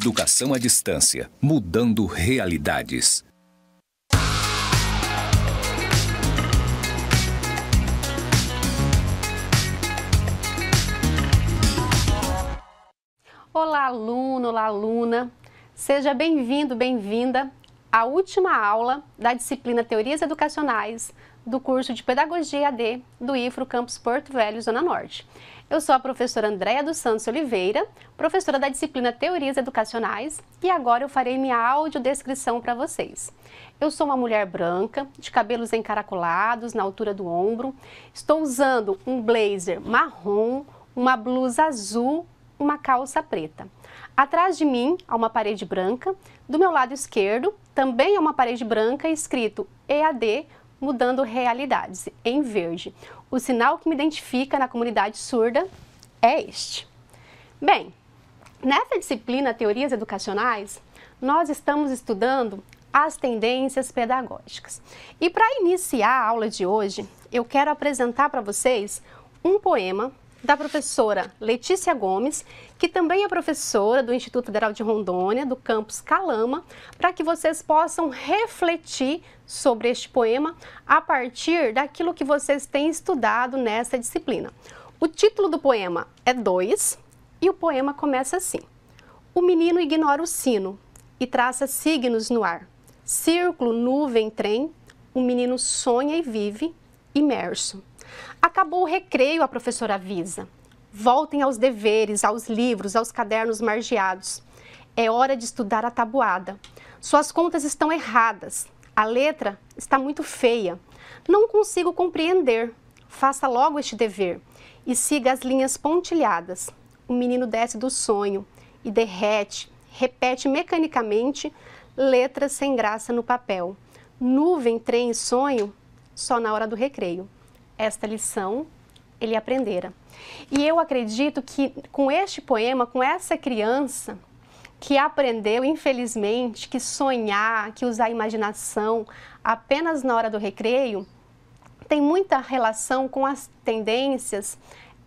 Educação à distância, mudando realidades. Olá, aluno, olá, aluna. Seja bem-vindo, bem-vinda à última aula da disciplina Teorias Educacionais do curso de Pedagogia AD do IFRO Campus Porto Velho, Zona Norte. Eu sou a professora Andréa dos Santos Oliveira, professora da disciplina Teorias Educacionais, e agora eu farei minha audiodescrição para vocês. Eu sou uma mulher branca, de cabelos encaracolados na altura do ombro, estou usando um blazer marrom, uma blusa azul, uma calça preta. Atrás de mim há uma parede branca, do meu lado esquerdo também há uma parede branca escrito EAD mudando realidades, em verde. O sinal que me identifica na comunidade surda é este. Bem, nessa disciplina Teorias Educacionais, nós estamos estudando as tendências pedagógicas. E para iniciar a aula de hoje, eu quero apresentar para vocês um poema da professora Letícia Gomes, que também é professora do Instituto Federal de Rondônia, do campus Calama, para que vocês possam refletir sobre este poema a partir daquilo que vocês têm estudado nessa disciplina. O título do poema é 2 e o poema começa assim: O menino ignora o sino e traça signos no ar. Círculo, nuvem, trem, o menino sonha e vive imerso. Acabou o recreio, a professora avisa. Voltem aos deveres, aos livros, aos cadernos margeados. É hora de estudar a tabuada. Suas contas estão erradas. A letra está muito feia. Não consigo compreender. Faça logo este dever e siga as linhas pontilhadas. O menino desce do sonho e derrete, repete mecanicamente letras sem graça no papel. Nuvem, trem e sonho só na hora do recreio esta lição ele aprendera. E eu acredito que com este poema, com essa criança que aprendeu, infelizmente, que sonhar, que usar a imaginação apenas na hora do recreio, tem muita relação com as tendências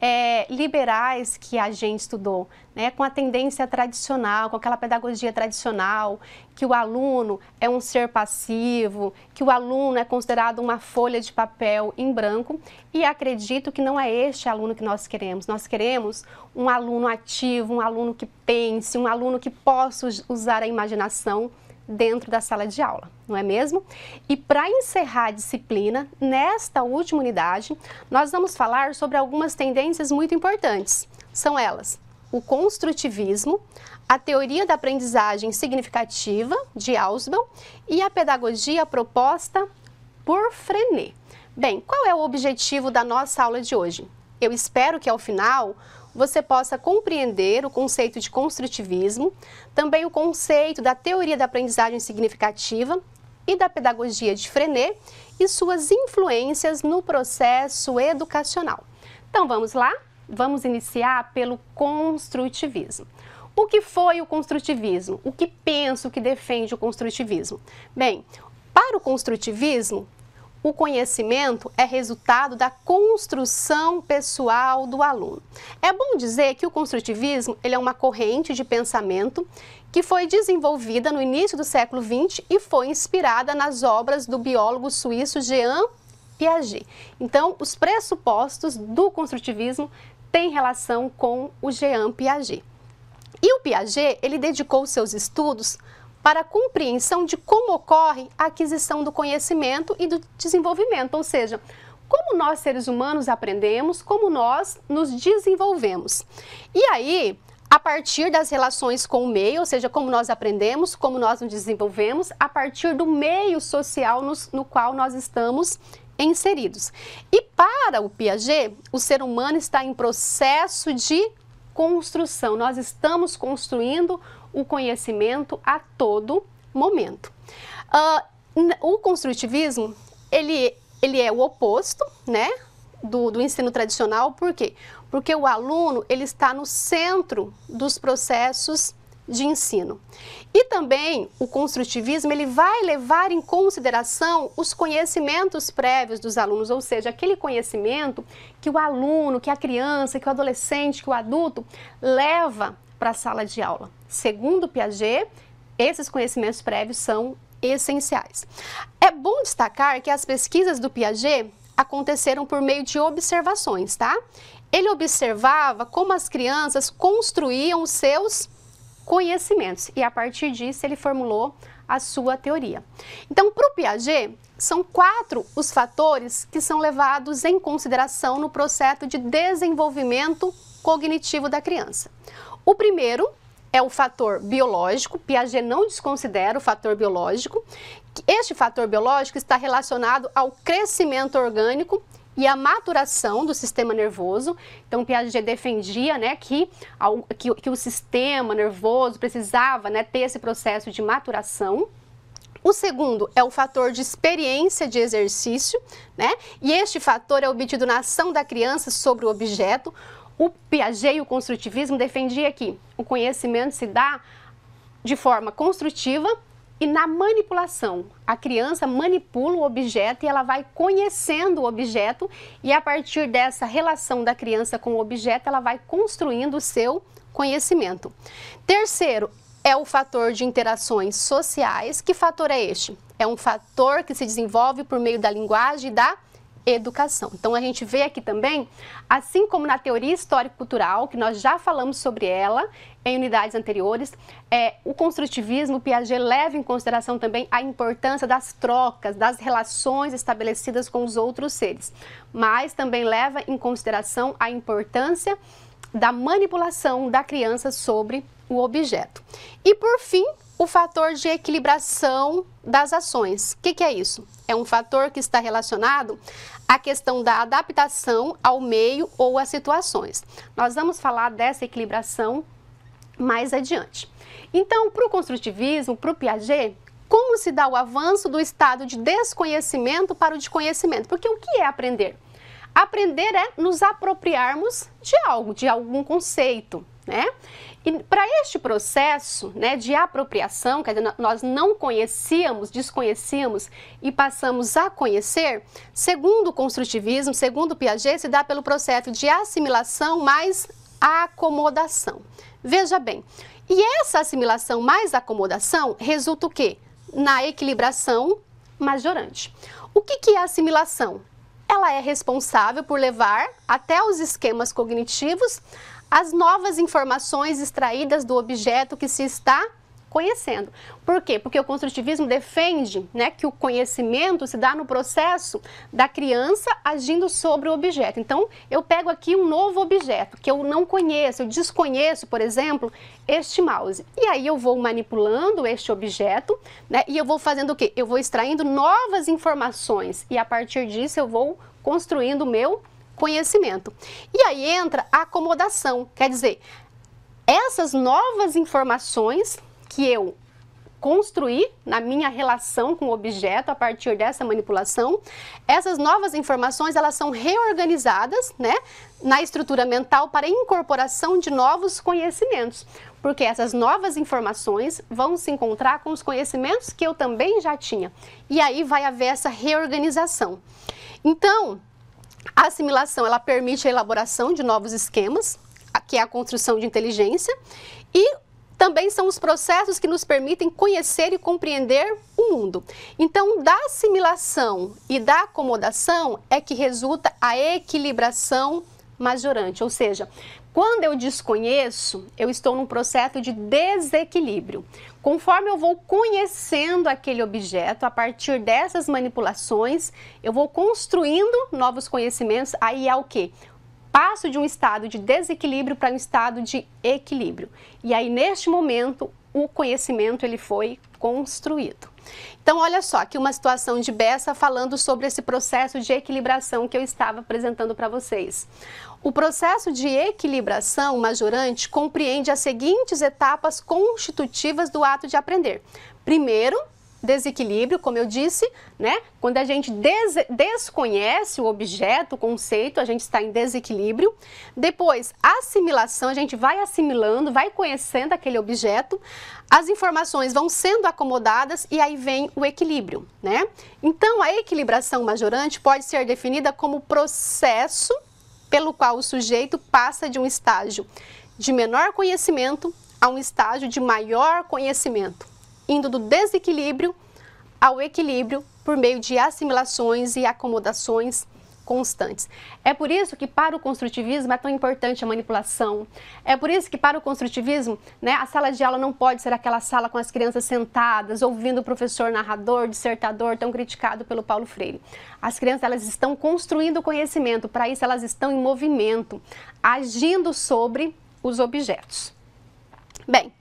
é, liberais que a gente estudou, né? com a tendência tradicional, com aquela pedagogia tradicional, que o aluno é um ser passivo, que o aluno é considerado uma folha de papel em branco. E acredito que não é este aluno que nós queremos. Nós queremos um aluno ativo, um aluno que pense, um aluno que possa usar a imaginação dentro da sala de aula, não é mesmo? E para encerrar a disciplina, nesta última unidade, nós vamos falar sobre algumas tendências muito importantes. São elas: o construtivismo, a teoria da aprendizagem significativa de Ausbel e a pedagogia proposta por Frenet. Bem, qual é o objetivo da nossa aula de hoje? Eu espero que ao final você possa compreender o conceito de construtivismo, também o conceito da teoria da aprendizagem significativa e da pedagogia de Frenet e suas influências no processo educacional. Então vamos lá? Vamos iniciar pelo construtivismo. O que foi o construtivismo? O que penso que defende o construtivismo? Bem, para o construtivismo, o conhecimento é resultado da construção pessoal do aluno. É bom dizer que o construtivismo ele é uma corrente de pensamento que foi desenvolvida no início do século XX e foi inspirada nas obras do biólogo suíço Jean Piaget. Então, os pressupostos do construtivismo têm relação com o Jean Piaget. E o Piaget, ele dedicou seus estudos para a compreensão de como ocorre a aquisição do conhecimento e do desenvolvimento, ou seja, como nós seres humanos aprendemos, como nós nos desenvolvemos. E aí, a partir das relações com o meio, ou seja, como nós aprendemos, como nós nos desenvolvemos, a partir do meio social nos, no qual nós estamos inseridos. E para o Piaget, o ser humano está em processo de construção, nós estamos construindo o conhecimento a todo momento. Uh, o construtivismo, ele, ele é o oposto, né? Do, do ensino tradicional, por quê? Porque o aluno, ele está no centro dos processos de ensino. E também o construtivismo, ele vai levar em consideração os conhecimentos prévios dos alunos, ou seja, aquele conhecimento que o aluno, que a criança, que o adolescente, que o adulto leva para a sala de aula. Segundo Piaget, esses conhecimentos prévios são essenciais. É bom destacar que as pesquisas do Piaget aconteceram por meio de observações, tá? Ele observava como as crianças construíam os seus conhecimentos e a partir disso ele formulou a sua teoria. Então, para o Piaget, são quatro os fatores que são levados em consideração no processo de desenvolvimento cognitivo da criança. O primeiro é o fator biológico, Piaget não desconsidera o fator biológico. Este fator biológico está relacionado ao crescimento orgânico e a maturação do sistema nervoso. Então, Piaget defendia né, que, que, que, o sistema nervoso precisava né, ter esse processo de maturação. O segundo é o fator de experiência de exercício, né? E este fator é obtido na ação da criança sobre o objeto. O Piaget e o construtivismo defendia que o conhecimento se dá de forma construtiva e na manipulação. A criança manipula o objeto e ela vai conhecendo o objeto, e a partir dessa relação da criança com o objeto, ela vai construindo o seu conhecimento. Terceiro, é o fator de interações sociais. Que fator é este? É um fator que se desenvolve por meio da linguagem e da educação. Então a gente vê aqui também, assim como na teoria histórico-cultural, que nós já falamos sobre ela em unidades anteriores, é, o construtivismo, o Piaget leva em consideração também a importância das trocas, das relações estabelecidas com os outros seres, mas também leva em consideração a importância da manipulação da criança sobre o objeto. E por fim, o fator de equilibração das ações. O que, que é isso? é um fator que está relacionado à questão da adaptação ao meio ou às situações. Nós vamos falar dessa equilibração mais adiante. Então, para o construtivismo, para o Piaget, como se dá o avanço do estado de desconhecimento para o de conhecimento? Porque o que é aprender? Aprender é nos apropriarmos de algo, de algum conceito, né? E para este processo né, de apropriação, quer dizer, nós não conhecíamos, desconhecíamos e passamos a conhecer, segundo o construtivismo, segundo o Piaget, se dá pelo processo de assimilação mais acomodação. Veja bem, e essa assimilação mais acomodação resulta o quê? Na equilibração majorante. O que, que é assimilação? Ela é responsável por levar até os esquemas cognitivos as novas informações extraídas do objeto que se está conhecendo. Por quê? Porque o construtivismo defende né, que o conhecimento se dá no processo da criança agindo sobre o objeto. Então, eu pego aqui um novo objeto que eu não conheço, eu desconheço, por exemplo, este mouse. E aí eu vou manipulando este objeto né, e eu vou fazendo o quê? Eu vou extraindo novas informações e a partir disso eu vou construindo o meu conhecimento. E aí entra a acomodação, quer dizer, essas novas informações que eu construir na minha relação com o objeto a partir dessa manipulação. Essas novas informações, elas são reorganizadas, né, na estrutura mental para incorporação de novos conhecimentos, porque essas novas informações vão se encontrar com os conhecimentos que eu também já tinha. E aí vai haver essa reorganização. Então, a assimilação ela permite a elaboração de novos esquemas, que é a construção de inteligência, e também são os processos que nos permitem conhecer e compreender o mundo. Então, da assimilação e da acomodação é que resulta a equilibração majorante, ou seja, quando eu desconheço, eu estou num processo de desequilíbrio. Conforme eu vou conhecendo aquele objeto, a partir dessas manipulações, eu vou construindo novos conhecimentos. Aí é o que? Passo de um estado de desequilíbrio para um estado de equilíbrio. E aí, neste momento, o conhecimento ele foi construído. Então, olha só, aqui uma situação de Bessa falando sobre esse processo de equilibração que eu estava apresentando para vocês. O processo de equilibração majorante compreende as seguintes etapas constitutivas do ato de aprender. Primeiro, desequilíbrio, como eu disse, né? Quando a gente des desconhece o objeto, o conceito, a gente está em desequilíbrio. Depois, assimilação, a gente vai assimilando, vai conhecendo aquele objeto, as informações vão sendo acomodadas e aí vem o equilíbrio, né? Então, a equilibração majorante pode ser definida como processo pelo qual o sujeito passa de um estágio de menor conhecimento a um estágio de maior conhecimento indo do desequilíbrio ao equilíbrio por meio de assimilações e acomodações constantes. É por isso que para o construtivismo é tão importante a manipulação. É por isso que para o construtivismo, né, a sala de aula não pode ser aquela sala com as crianças sentadas, ouvindo o professor narrador, dissertador, tão criticado pelo Paulo Freire. As crianças elas estão construindo o conhecimento, para isso elas estão em movimento, agindo sobre os objetos. Bem,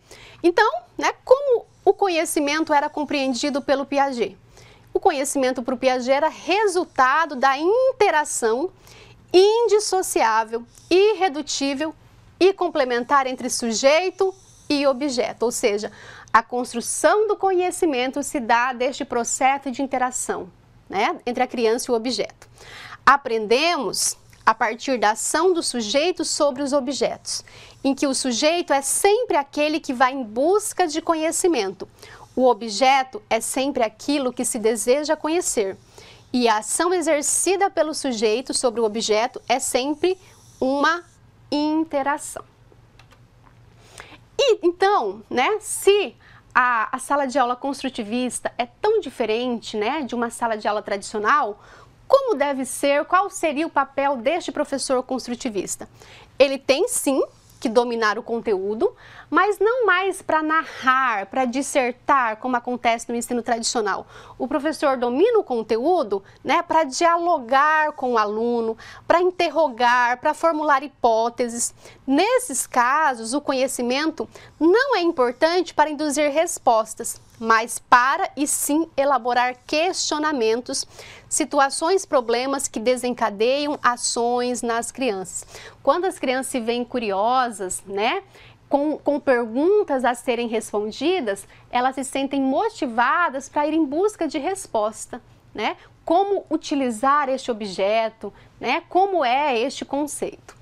então, né, como o conhecimento era compreendido pelo Piaget. O conhecimento para o Piaget era resultado da interação indissociável, irredutível e complementar entre sujeito e objeto, ou seja, a construção do conhecimento se dá deste processo de interação né, entre a criança e o objeto. Aprendemos a partir da ação do sujeito sobre os objetos, em que o sujeito é sempre aquele que vai em busca de conhecimento. O objeto é sempre aquilo que se deseja conhecer. E a ação exercida pelo sujeito sobre o objeto é sempre uma interação. E então, né, se a, a, sala de aula construtivista é tão diferente né, de uma sala de aula tradicional, como deve ser? Qual seria o papel deste professor construtivista? Ele tem sim que dominar o conteúdo, mas não mais para narrar, para dissertar, como acontece no ensino tradicional. O professor domina o conteúdo né, para dialogar com o aluno, para interrogar, para formular hipóteses. Nesses casos, o conhecimento não é importante para induzir respostas, mas para e sim elaborar questionamentos, situações, problemas que desencadeiam ações nas crianças. Quando as crianças se veem curiosas, né? Com, com, perguntas a serem respondidas, elas se sentem motivadas para ir em busca de resposta, né? Como utilizar este objeto, né? Como é este conceito.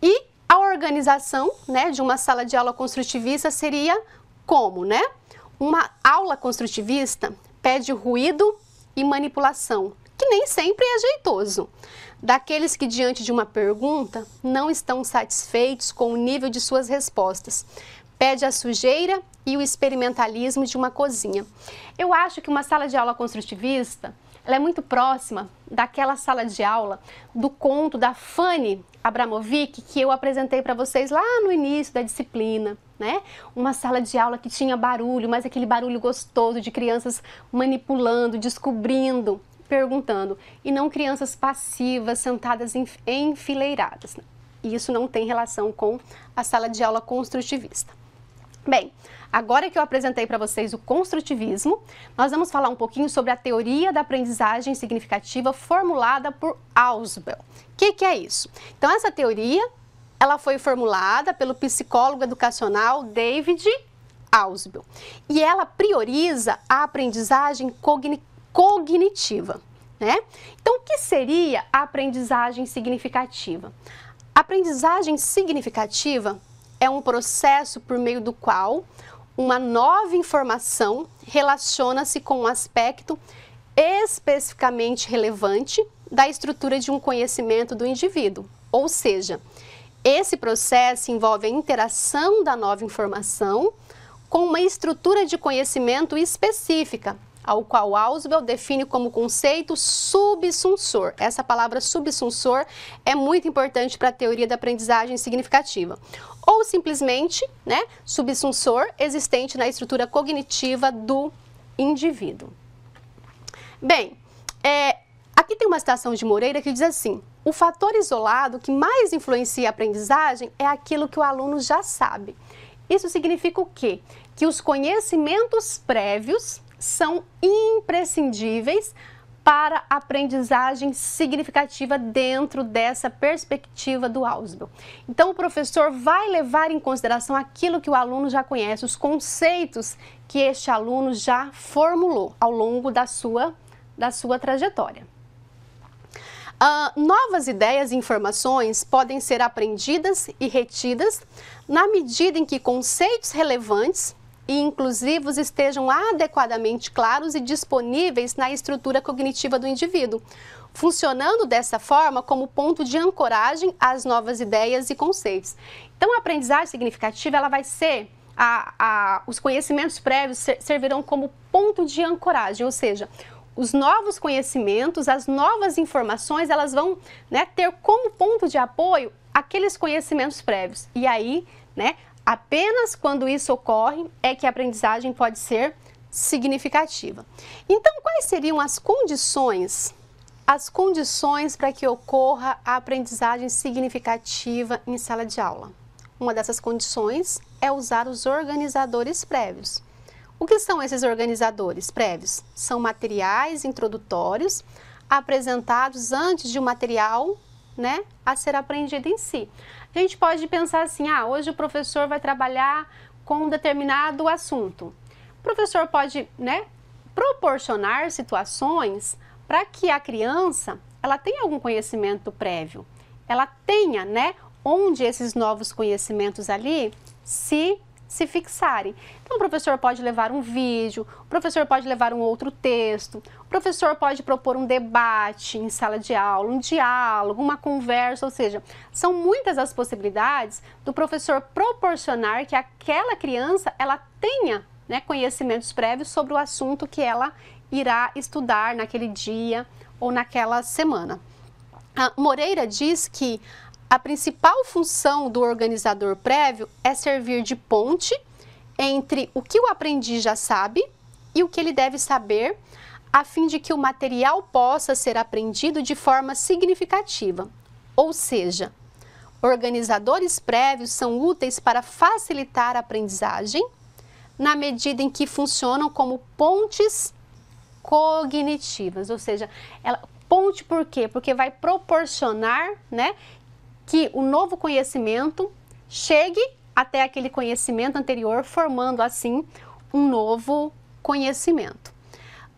E a organização, né, de uma sala de aula construtivista seria como, né? Uma aula construtivista pede ruído e manipulação, que nem sempre é jeitoso. Daqueles que, diante de uma pergunta, não estão satisfeitos com o nível de suas respostas. Pede a sujeira e o experimentalismo de uma cozinha. Eu acho que uma sala de aula construtivista ela é muito próxima daquela sala de aula do conto da Fanny Abramovic que eu apresentei para vocês lá no início da disciplina né? Uma sala de aula que tinha barulho, mas aquele barulho gostoso de crianças manipulando, descobrindo, perguntando, e não crianças passivas sentadas enfileiradas. E isso não tem relação com a sala de aula construtivista. Bem, agora que eu apresentei para vocês o construtivismo, nós vamos falar um pouquinho sobre a teoria da aprendizagem significativa formulada por Ausubel. O que, que é isso? Então, essa teoria ela foi formulada pelo psicólogo educacional David Ausbel e ela prioriza a aprendizagem cogni cognitiva. Né? Então, o que seria a aprendizagem significativa? A aprendizagem significativa é um processo por meio do qual uma nova informação relaciona-se com um aspecto especificamente relevante da estrutura de um conhecimento do indivíduo. Ou seja, esse processo envolve a interação da nova informação com uma estrutura de conhecimento específica, ao qual Auswell define como conceito subsunsor. Essa palavra subsunsor é muito importante para a teoria da aprendizagem significativa. Ou simplesmente, né, subsunsor existente na estrutura cognitiva do indivíduo. Bem, é, aqui tem uma citação de Moreira que diz assim: o fator isolado que mais influencia a aprendizagem é aquilo que o aluno já sabe. Isso significa o quê? Que os conhecimentos prévios são imprescindíveis para aprendizagem significativa dentro dessa perspectiva do Ausbel. Então, o professor vai levar em consideração aquilo que o aluno já conhece, os conceitos que este aluno já formulou ao longo da sua, da sua trajetória. Uh, novas ideias e informações podem ser aprendidas e retidas na medida em que conceitos relevantes e inclusivos estejam adequadamente claros e disponíveis na estrutura cognitiva do indivíduo, funcionando dessa forma como ponto de ancoragem às novas ideias e conceitos. Então, a aprendizagem significativa ela vai ser a, a, os conhecimentos prévios servirão como ponto de ancoragem, ou seja, os novos conhecimentos, as novas informações, elas vão né, ter como ponto de apoio aqueles conhecimentos prévios. E aí, né, apenas quando isso ocorre é que a aprendizagem pode ser significativa. Então, quais seriam as condições as condições para que ocorra a aprendizagem significativa em sala de aula? Uma dessas condições é usar os organizadores prévios. O que são esses organizadores prévios? São materiais introdutórios apresentados antes de um material né, a ser aprendido em si. A gente pode pensar assim: ah, hoje o professor vai trabalhar com um determinado assunto. O professor pode né, proporcionar situações para que a criança ela tenha algum conhecimento prévio, ela tenha né, onde esses novos conhecimentos ali se se fixarem. Então, o professor pode levar um vídeo, o professor pode levar um outro texto, o professor pode propor um debate em sala de aula, um diálogo, uma conversa, ou seja, são muitas as possibilidades do professor proporcionar que aquela criança ela tenha né, conhecimentos prévios sobre o assunto que ela irá estudar naquele dia ou naquela semana. A Moreira diz que a principal função do organizador prévio é servir de ponte entre o que o aprendiz já sabe e o que ele deve saber, a fim de que o material possa ser aprendido de forma significativa. Ou seja, organizadores prévios são úteis para facilitar a aprendizagem, na medida em que funcionam como pontes cognitivas, ou seja, ela, ponte por quê? Porque vai proporcionar né, que o novo conhecimento chegue até aquele conhecimento anterior, formando assim um novo conhecimento.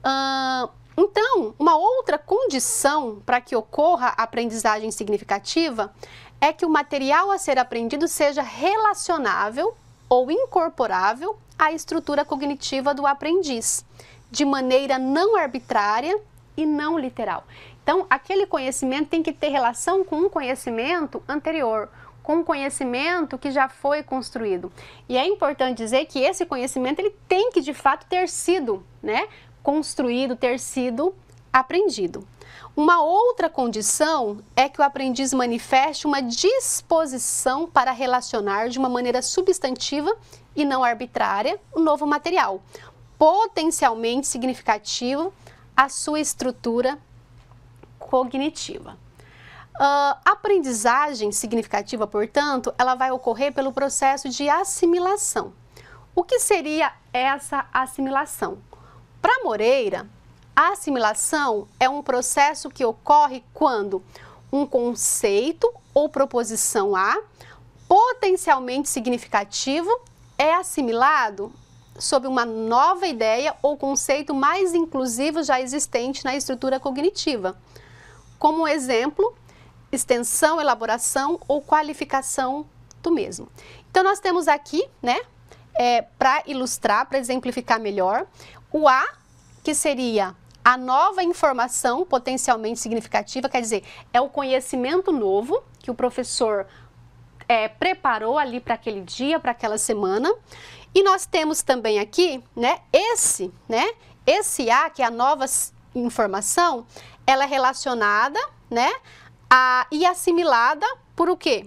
Uh, então, uma outra condição para que ocorra a aprendizagem significativa é que o material a ser aprendido seja relacionável ou incorporável à estrutura cognitiva do aprendiz, de maneira não arbitrária e não literal. Então, aquele conhecimento tem que ter relação com um conhecimento anterior, com um conhecimento que já foi construído. E é importante dizer que esse conhecimento ele tem que de fato ter sido, né, construído, ter sido aprendido. Uma outra condição é que o aprendiz manifeste uma disposição para relacionar de uma maneira substantiva e não arbitrária o novo material, potencialmente significativo à sua estrutura cognitiva. Uh, aprendizagem significativa, portanto, ela vai ocorrer pelo processo de assimilação. O que seria essa assimilação? Para Moreira, a assimilação é um processo que ocorre quando um conceito ou proposição A potencialmente significativo é assimilado sob uma nova ideia ou conceito mais inclusivo já existente na estrutura cognitiva como exemplo, extensão, elaboração ou qualificação do mesmo. Então, nós temos aqui, né, é, para ilustrar, para exemplificar melhor, o A, que seria a nova informação potencialmente significativa, quer dizer, é o conhecimento novo que o professor é, preparou ali para aquele dia, para aquela semana. E nós temos também aqui, né, esse, né, esse A, que é a nova informação, ela é relacionada, né, a, e assimilada por o quê?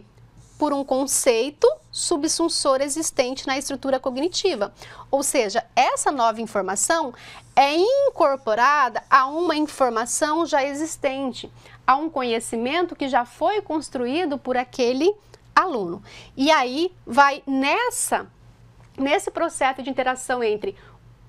Por um conceito subsunsor existente na estrutura cognitiva. Ou seja, essa nova informação é incorporada a uma informação já existente, a um conhecimento que já foi construído por aquele aluno. E aí vai nessa nesse processo de interação entre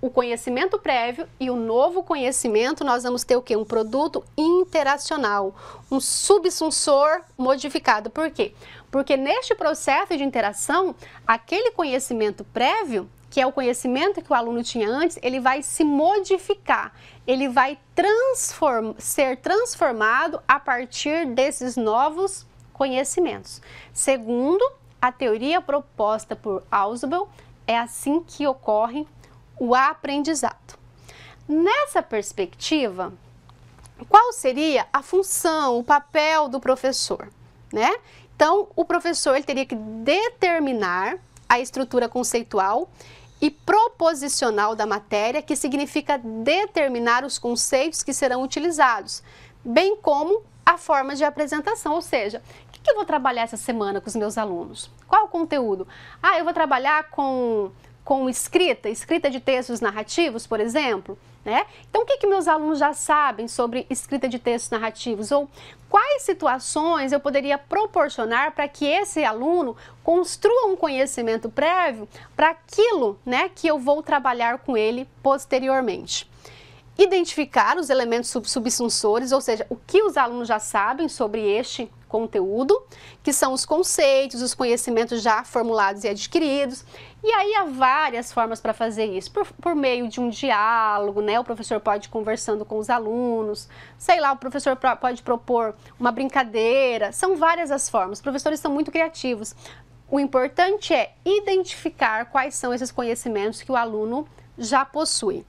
o conhecimento prévio e o novo conhecimento, nós vamos ter o que? Um produto interacional, um subsunsor modificado. Por quê? Porque neste processo de interação, aquele conhecimento prévio, que é o conhecimento que o aluno tinha antes, ele vai se modificar, ele vai transform ser transformado a partir desses novos conhecimentos. Segundo a teoria proposta por Ausubel, é assim que ocorre o aprendizado. Nessa perspectiva, qual seria a função, o papel do professor, né? Então, o professor ele teria que determinar a estrutura conceitual e proposicional da matéria, que significa determinar os conceitos que serão utilizados, bem como a forma de apresentação, ou seja, o que, que eu vou trabalhar essa semana com os meus alunos? Qual o conteúdo? Ah, eu vou trabalhar com com escrita, escrita de textos narrativos, por exemplo, né? Então, o que, que meus alunos já sabem sobre escrita de textos narrativos? Ou quais situações eu poderia proporcionar para que esse aluno construa um conhecimento prévio para aquilo né, que eu vou trabalhar com ele posteriormente? identificar os elementos subsunsores, ou seja, o que os alunos já sabem sobre este conteúdo, que são os conceitos, os conhecimentos já formulados e adquiridos. E aí há várias formas para fazer isso, por, por, meio de um diálogo, né? O professor pode ir conversando com os alunos, sei lá, o professor pode propor uma brincadeira, são várias as formas. Os professores são muito criativos. O importante é identificar quais são esses conhecimentos que o aluno já possui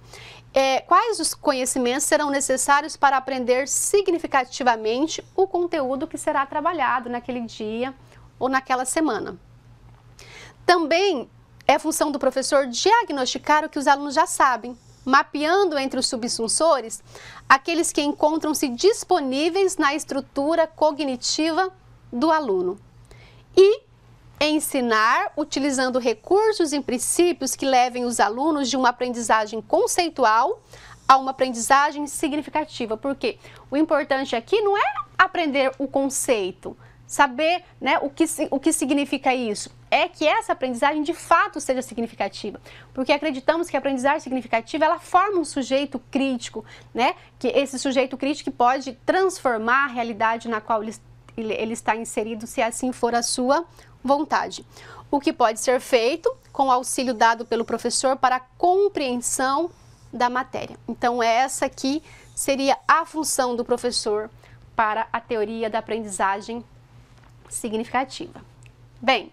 é, quais os conhecimentos serão necessários para aprender significativamente o conteúdo que será trabalhado naquele dia ou naquela semana. Também é função do professor diagnosticar o que os alunos já sabem, mapeando entre os subsunsores aqueles que encontram-se disponíveis na estrutura cognitiva do aluno. E Ensinar utilizando recursos e princípios que levem os alunos de uma aprendizagem conceitual a uma aprendizagem significativa, porque o importante aqui não é aprender o conceito, saber né, o, que, o que significa isso, é que essa aprendizagem de fato seja significativa, porque acreditamos que a aprendizagem significativa ela forma um sujeito crítico, né, que esse sujeito crítico pode transformar a realidade na qual ele, ele está inserido, se assim for a sua vontade. O que pode ser feito com auxílio dado pelo professor para a compreensão da matéria. Então, essa aqui seria a função do professor para a teoria da aprendizagem significativa. Bem,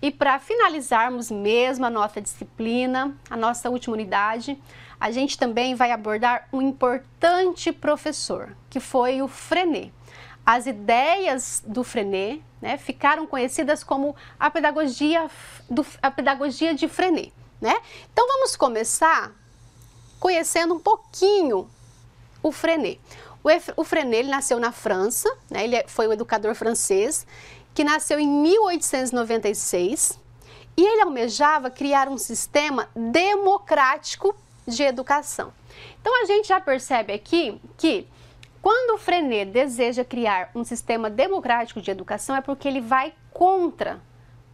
e para finalizarmos mesmo a nossa disciplina, a nossa última unidade, a gente também vai abordar um importante professor, que foi o Frenet. As ideias do Frenet né, ficaram conhecidas como a pedagogia, do, a pedagogia de Frenet. Né? Então vamos começar conhecendo um pouquinho o Frenet. O, o Frenet ele nasceu na França, né? ele é, foi um educador francês que nasceu em 1896 e ele almejava criar um sistema democrático de educação. Então a gente já percebe aqui que quando o Frenet deseja criar um sistema democrático de educação, é porque ele vai contra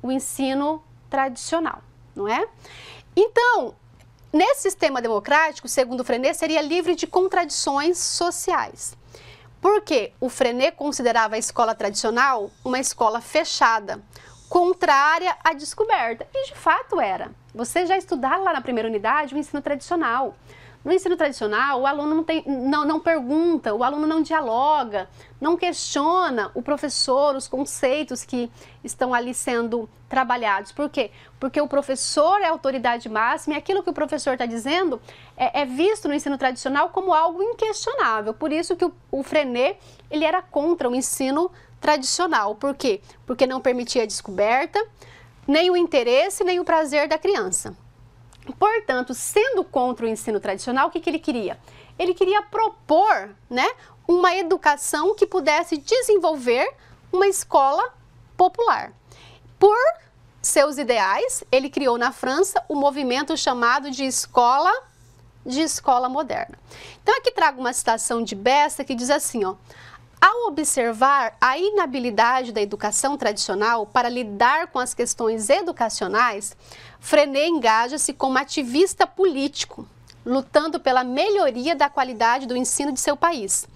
o ensino tradicional, não é? Então, nesse sistema democrático, segundo o Frenet, seria livre de contradições sociais. Porque o Frenet considerava a escola tradicional uma escola fechada, contrária à descoberta. E de fato era. Você já estudava lá na primeira unidade o ensino tradicional. No ensino tradicional, o aluno não, tem, não, não pergunta, o aluno não dialoga, não questiona o professor, os conceitos que estão ali sendo trabalhados. Por quê? Porque o professor é a autoridade máxima e aquilo que o professor está dizendo é, é, visto no ensino tradicional como algo inquestionável. Por isso que o, o Frenet, ele era contra o ensino tradicional. Por quê? Porque não permitia a descoberta, nem o interesse, nem o prazer da criança. Portanto, sendo contra o ensino tradicional, o que, que ele queria? Ele queria propor né, uma educação que pudesse desenvolver uma escola popular. Por seus ideais, ele criou na França o um movimento chamado de escola de escola moderna. Então aqui trago uma citação de Bessa que diz assim, ó: ao observar a inabilidade da educação tradicional para lidar com as questões educacionais, Frenet engaja-se como ativista político, lutando pela melhoria da qualidade do ensino de seu país.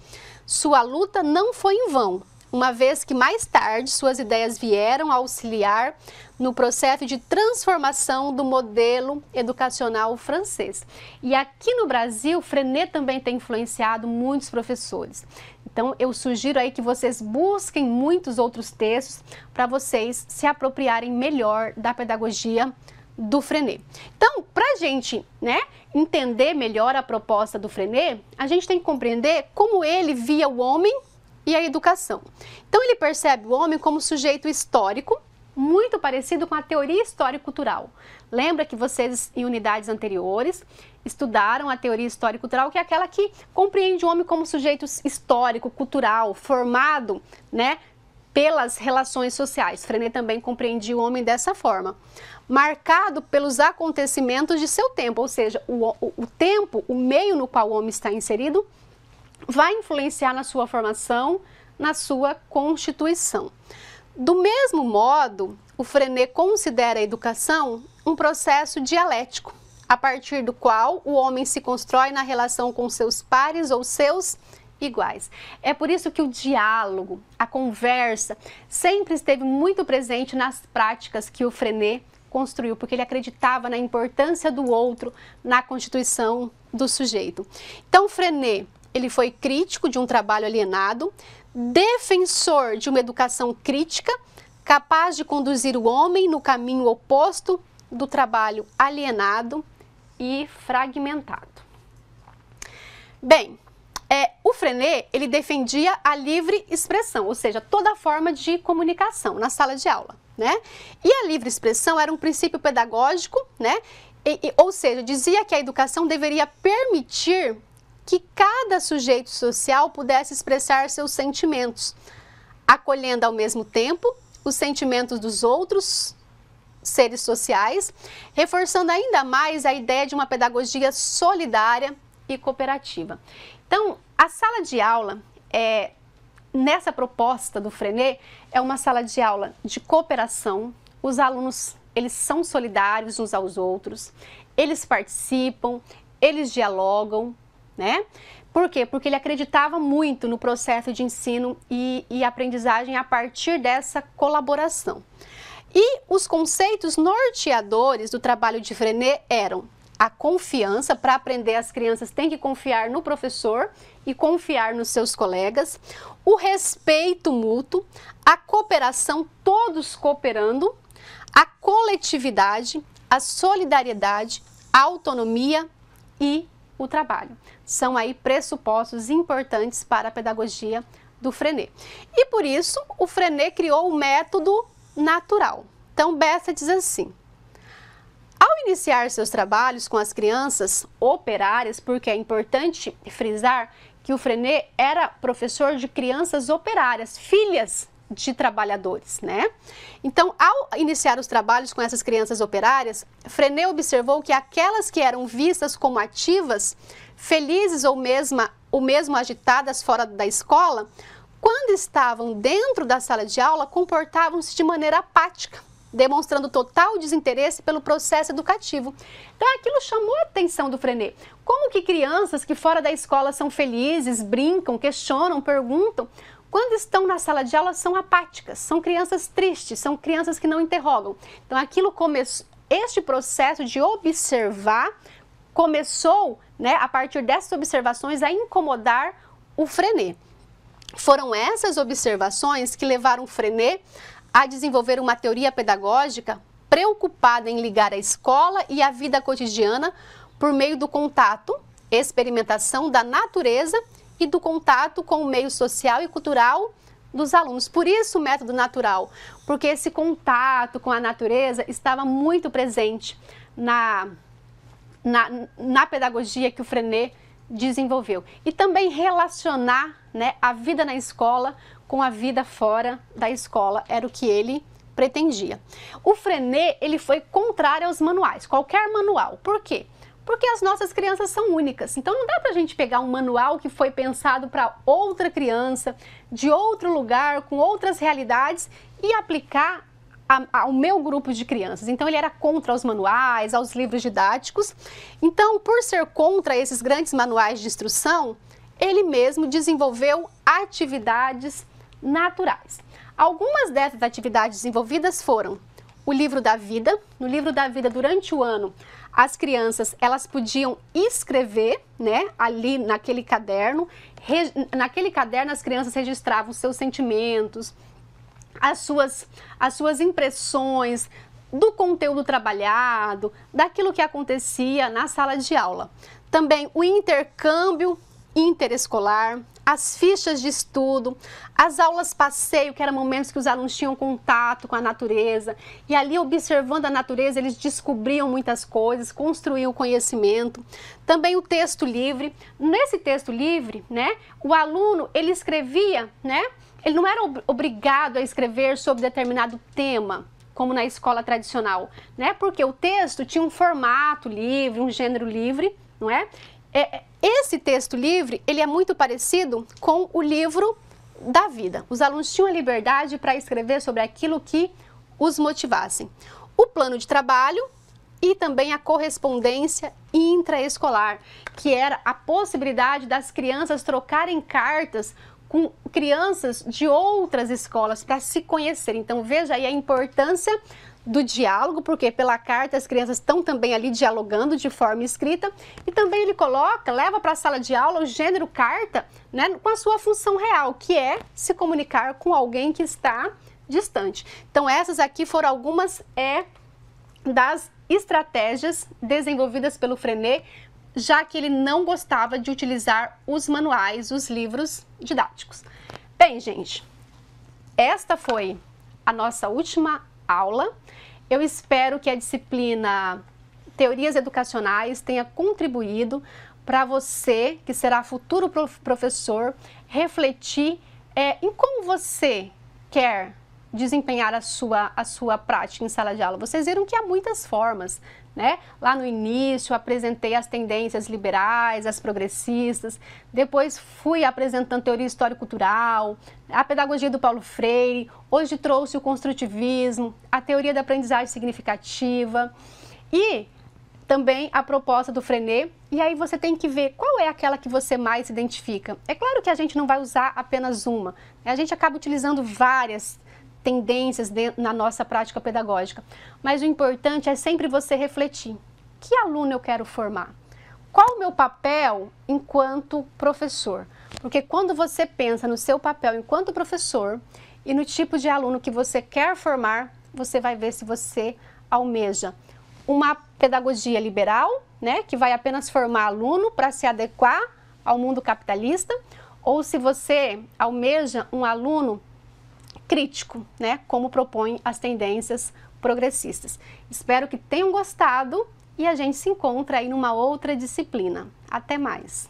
Sua luta não foi em vão, uma vez que mais tarde suas ideias vieram auxiliar no processo de transformação do modelo educacional francês. E aqui no Brasil, Frenet também tem influenciado muitos professores. Então eu sugiro aí que vocês busquem muitos outros textos para vocês se apropriarem melhor da pedagogia do Frenet. Então, para a gente né, entender melhor a proposta do Frenet, a gente tem que compreender como ele via o homem e a educação. Então, ele percebe o homem como sujeito histórico, muito parecido com a teoria histórico-cultural. Lembra que vocês, em unidades anteriores, estudaram a teoria histórico-cultural, que é aquela que compreende o homem como sujeito histórico, cultural, formado, né, pelas relações sociais. Frenet também compreendia o homem dessa forma, marcado pelos acontecimentos de seu tempo, ou seja, o, o, o tempo, o meio no qual o homem está inserido, vai influenciar na sua formação, na sua constituição. Do mesmo modo, o Frenet considera a educação um processo dialético, a partir do qual o homem se constrói na relação com seus pares ou seus iguais. É por isso que o diálogo, a conversa, sempre esteve muito presente nas práticas que o Frenet construiu, porque ele acreditava na importância do outro na constituição do sujeito. Então, Frenet, ele foi crítico de um trabalho alienado, defensor de uma educação crítica, capaz de conduzir o homem no caminho oposto do trabalho alienado e fragmentado. Bem, é, o Frenet, ele defendia a livre expressão, ou seja, toda forma de comunicação na sala de aula, né? E a livre expressão era um princípio pedagógico, né? E, e, ou seja, dizia que a educação deveria permitir que cada sujeito social pudesse expressar seus sentimentos, acolhendo ao mesmo tempo os sentimentos dos outros, seres sociais, reforçando ainda mais a ideia de uma pedagogia solidária e cooperativa. Então, a sala de aula é, nessa proposta do Frenê é uma sala de aula de cooperação. Os alunos, eles são solidários uns aos outros, eles participam, eles dialogam, né? Por quê? Porque ele acreditava muito no processo de ensino e, e aprendizagem a partir dessa colaboração. E os conceitos norteadores do trabalho de Frenet eram a confiança, para aprender as crianças tem que confiar no professor e confiar nos seus colegas, o respeito mútuo, a cooperação, todos cooperando, a coletividade, a solidariedade, a autonomia e o trabalho. São aí pressupostos importantes para a pedagogia do Frenet. E por isso, o Frenet criou o método natural. Então, Bessa diz assim: Ao iniciar seus trabalhos com as crianças operárias, porque é importante frisar que o Frenet era professor de crianças operárias, filhas de trabalhadores, né? Então, ao iniciar os trabalhos com essas crianças operárias, Frenet observou que aquelas que eram vistas como ativas, felizes ou mesmo, ou mesmo agitadas fora da escola, quando estavam dentro da sala de aula, comportavam-se de maneira apática, demonstrando total desinteresse pelo processo educativo. Então aquilo chamou a atenção do Frenê. Como que crianças que fora da escola são felizes, brincam, questionam, perguntam, quando estão na sala de aula são apáticas, são crianças tristes, são crianças que não interrogam. Então aquilo começou este processo de observar começou, né, a partir dessas observações a incomodar o Frenê. Foram essas observações que levaram Frenet a desenvolver uma teoria pedagógica preocupada em ligar a escola e a vida cotidiana por meio do contato, experimentação da natureza e do contato com o meio social e cultural dos alunos. Por isso o método natural, porque esse contato com a natureza estava muito presente na, na, na pedagogia que o Frenet desenvolveu. E também relacionar né, a vida na escola com a vida fora da escola, era o que ele pretendia. O Frenê, ele foi contrário aos manuais, qualquer manual. Por quê? Porque as nossas crianças são únicas. Então não dá para a gente pegar um manual que foi pensado para outra criança, de outro lugar, com outras realidades e aplicar ao meu grupo de crianças. Então, ele era contra os manuais, aos livros didáticos. Então, por ser contra esses grandes manuais de instrução, ele mesmo desenvolveu atividades naturais. Algumas dessas atividades desenvolvidas foram o livro da vida. No livro da vida, durante o ano, as crianças elas podiam escrever, né, ali naquele caderno. Re... Naquele caderno, as crianças registravam seus sentimentos, as suas, as suas impressões do conteúdo trabalhado, daquilo que acontecia na sala de aula. Também o intercâmbio interescolar, as fichas de estudo, as aulas passeio, que eram momentos que os alunos tinham contato com a natureza, e ali observando a natureza, eles descobriam muitas coisas, construíam conhecimento. Também o texto livre. Nesse texto livre, né, o aluno, ele escrevia, né, ele não era ob obrigado a escrever sobre determinado tema, como na escola tradicional, né? Porque o texto tinha um formato livre, um gênero livre, não é? é, é esse texto livre, ele é muito parecido com o livro da vida. Os alunos tinham a liberdade para escrever sobre aquilo que os motivassem. O plano de trabalho e também a correspondência intraescolar, que era a possibilidade das crianças trocarem cartas com crianças de outras escolas para se conhecer. Então, veja aí a importância do diálogo, porque pela carta as crianças estão também ali dialogando de forma escrita, e também ele coloca, leva para a sala de aula o gênero carta, né, com a sua função real, que é se comunicar com alguém que está distante. Então essas aqui foram algumas é das estratégias desenvolvidas pelo Frenet já que ele não gostava de utilizar os manuais, os livros didáticos. Bem, gente, esta foi a nossa última aula. Eu espero que a disciplina Teorias Educacionais tenha contribuído para você, que será futuro professor, refletir é, em como você quer desempenhar a sua, a sua prática em sala de aula? Vocês viram que há muitas formas, né? Lá no início apresentei as tendências liberais, as progressistas, depois fui apresentando teoria histórico-cultural, a pedagogia do Paulo Freire, hoje trouxe o construtivismo, a teoria da aprendizagem significativa e também a proposta do Frenet, e aí você tem que ver qual é aquela que você mais identifica. É claro que a gente não vai usar apenas uma, né? a gente acaba utilizando várias tendências de, na nossa prática pedagógica. Mas o importante é sempre você refletir: que aluno eu quero formar? Qual o meu papel enquanto professor? Porque quando você pensa no seu papel enquanto professor e no tipo de aluno que você quer formar, você vai ver se você almeja uma pedagogia liberal, né, que vai apenas formar aluno para se adequar ao mundo capitalista, ou se você almeja um aluno crítico, né, como propõem as tendências progressistas. Espero que tenham gostado e a gente se encontra aí numa outra disciplina. Até mais!